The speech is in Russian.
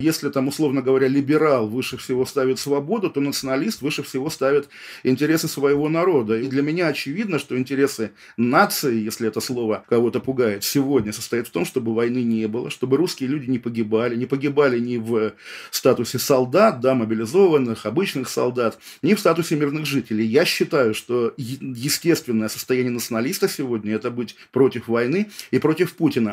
Если там, условно говоря, либерал выше всего ставит свободу, то националист выше всего ставит интересы своего народа. И для меня очевидно, что интересы нации, если это слово кого-то пугает, сегодня состоит в том, чтобы войны не было, чтобы русские люди не погибали, не погибали ни в статусе солдат, да, мобилизованных, обычных солдат, ни в статусе мирных жителей. Я считаю, что естественное состояние националиста сегодня – это быть против войны и против Путина.